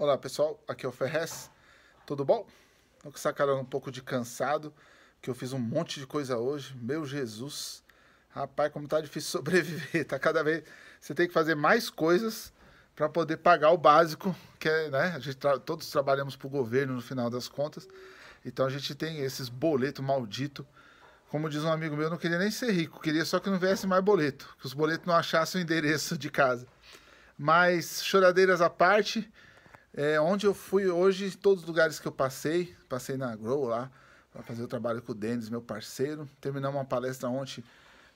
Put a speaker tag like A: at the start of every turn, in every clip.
A: Olá pessoal, aqui é o Ferrez, tudo bom? Tô com essa cara um pouco de cansado, que eu fiz um monte de coisa hoje, meu Jesus, rapaz, como tá difícil sobreviver, tá cada vez, você tem que fazer mais coisas para poder pagar o básico, que é, né, a gente tra... todos trabalhamos pro governo no final das contas, então a gente tem esses boletos malditos. como diz um amigo meu, eu não queria nem ser rico, queria só que não viesse mais boleto, que os boletos não achassem o endereço de casa. Mas choradeiras à parte, é, onde eu fui hoje, todos os lugares que eu passei, passei na Grow lá, para fazer o trabalho com o Denis, meu parceiro. Terminamos uma palestra ontem,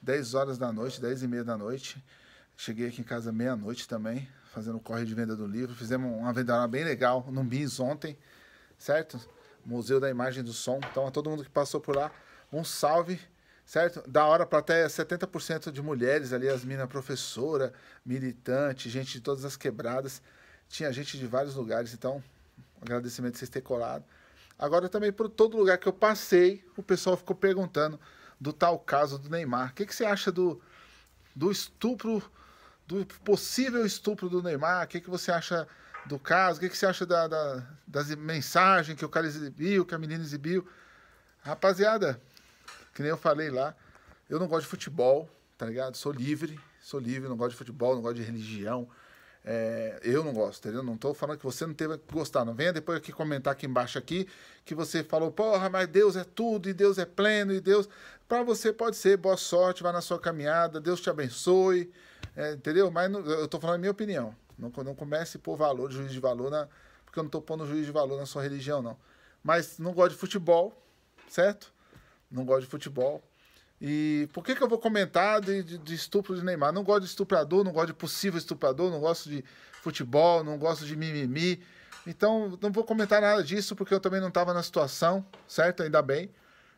A: 10 horas da noite, 10 e meia da noite. Cheguei aqui em casa meia-noite também, fazendo o corre de venda do livro. Fizemos uma venda bem legal no BIS ontem, certo? Museu da Imagem do Som. Então, a todo mundo que passou por lá, um salve, certo? Da hora para até 70% de mulheres ali, as minas professora, militante, gente de todas as quebradas. Tinha gente de vários lugares, então agradecimento de vocês terem colado. Agora também por todo lugar que eu passei, o pessoal ficou perguntando do tal caso do Neymar. O que, que você acha do, do estupro, do possível estupro do Neymar? O que, que você acha do caso? O que, que você acha da, da, das mensagens que o cara exibiu, que a menina exibiu? Rapaziada, que nem eu falei lá, eu não gosto de futebol, tá ligado? Sou livre, sou livre, não gosto de futebol, não gosto de religião, é, eu não gosto, entendeu? Não estou falando que você não teve que gostar. Não venha depois aqui comentar aqui embaixo aqui que você falou, porra, mas Deus é tudo, e Deus é pleno, e Deus. Para você pode ser, boa sorte, vai na sua caminhada, Deus te abençoe, é, entendeu? Mas não, eu estou falando a minha opinião. Não, não comece por valor, juiz de valor, na, porque eu não estou pondo juiz de valor na sua religião, não. Mas não gosto de futebol, certo? Não gosto de futebol. E por que, que eu vou comentar de, de, de, estupro de Neymar? Não gosto de estuprador, não gosto de possível estuprador, não gosto de futebol, não gosto de mimimi. Então, não vou comentar nada disso, porque eu também não estava na situação, certo? Ainda bem.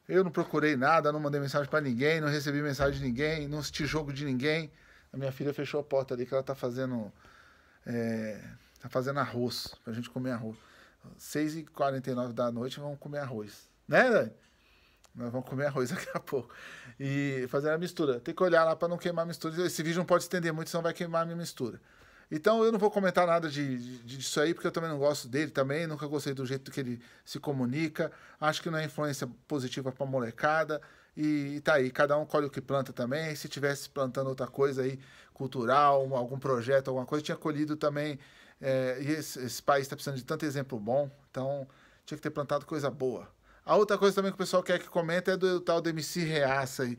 A: Eu não procurei nada, não mandei mensagem para ninguém, não recebi mensagem de ninguém, não assisti jogo de ninguém. A minha filha fechou a porta ali, que ela está fazendo... É, tá fazendo arroz, para a gente comer arroz. 6h49 da noite, vamos comer arroz. Né, Dani? Nós vamos comer arroz daqui a pouco. E fazer a mistura. Tem que olhar lá para não queimar a mistura. Esse vídeo não pode estender muito, senão vai queimar a minha mistura. Então eu não vou comentar nada de, de, disso aí, porque eu também não gosto dele também, nunca gostei do jeito que ele se comunica. Acho que não é influência positiva para molecada. E, e tá aí, cada um colhe o que planta também. se tivesse plantando outra coisa aí, cultural, algum projeto, alguma coisa, tinha colhido também. É, e esse, esse país está precisando de tanto exemplo bom, então tinha que ter plantado coisa boa. A outra coisa também que o pessoal quer que comenta é do tal do MC Reaça aí.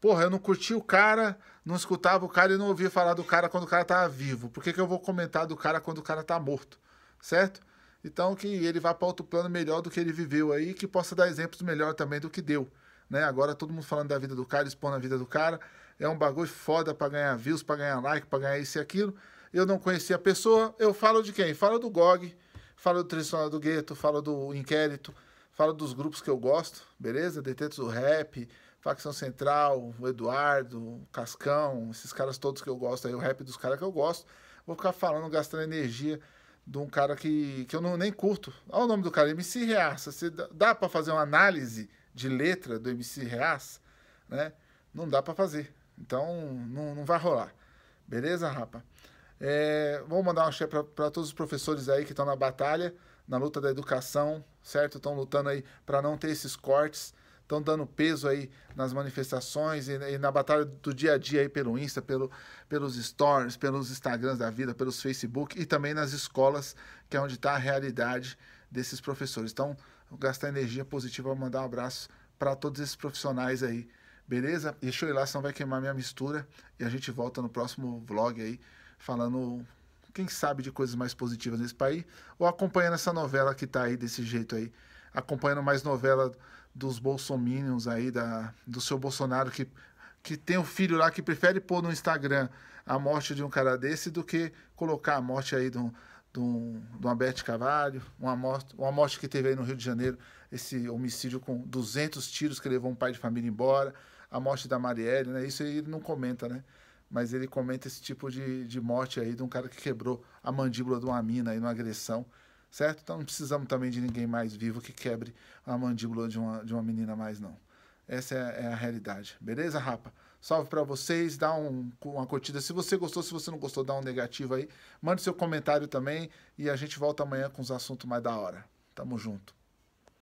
A: Porra, eu não curti o cara, não escutava o cara e não ouvia falar do cara quando o cara tava vivo. Por que, que eu vou comentar do cara quando o cara tá morto? Certo? Então que ele vá para outro plano melhor do que ele viveu aí, que possa dar exemplos melhor também do que deu. Né? Agora todo mundo falando da vida do cara, expondo a vida do cara. É um bagulho foda para ganhar views, para ganhar like, para ganhar isso e aquilo. Eu não conheci a pessoa, eu falo de quem? Falo do GOG, falo do tradicional do Gueto, falo do Inquérito, falo dos grupos que eu gosto, beleza? detetos do Rap, Facção Central, o Eduardo, o Cascão, esses caras todos que eu gosto aí, o rap dos caras que eu gosto. Vou ficar falando, gastando energia de um cara que, que eu não, nem curto. Olha o nome do cara, MC Reaça. Você dá, dá para fazer uma análise de letra do MC Reaça? Né? Não dá para fazer. Então, não, não vai rolar. Beleza, rapa? É, vou mandar um chefe para todos os professores aí que estão na batalha na luta da educação, certo? Estão lutando aí para não ter esses cortes, estão dando peso aí nas manifestações e, e, na batalha do dia a dia aí pelo Insta, pelo, pelos stories, pelos Instagrams da vida, pelos Facebook e também nas escolas, que é onde está a realidade desses professores. Então, gastar energia positiva, mandar um abraço para todos esses profissionais aí, beleza? Deixa eu ir lá, senão vai queimar minha mistura e a gente volta no próximo vlog aí falando quem sabe de coisas mais positivas nesse país, ou acompanhando essa novela que está aí desse jeito aí, acompanhando mais novela dos bolsominions aí, da, do seu Bolsonaro, que, que tem um filho lá que prefere pôr no Instagram a morte de um cara desse do que colocar a morte aí de um, de um, de uma Beth Cavalho, uma morte, uma morte que teve aí no Rio de Janeiro, esse homicídio com 200 tiros que levou um pai de família embora, a morte da Marielle, né? Isso aí ele não comenta, né? mas ele comenta esse tipo de, de morte aí de um cara que quebrou a mandíbula de uma mina aí numa agressão, certo? Então não precisamos também de ninguém mais vivo que quebre a mandíbula de uma, de uma menina mais, não. Essa é, é a realidade, beleza, rapa? Salve para vocês, dá um, uma curtida. Se você gostou, se você não gostou, dá um negativo aí. Mande seu comentário também e a gente volta amanhã com os assuntos mais da hora. Tamo junto.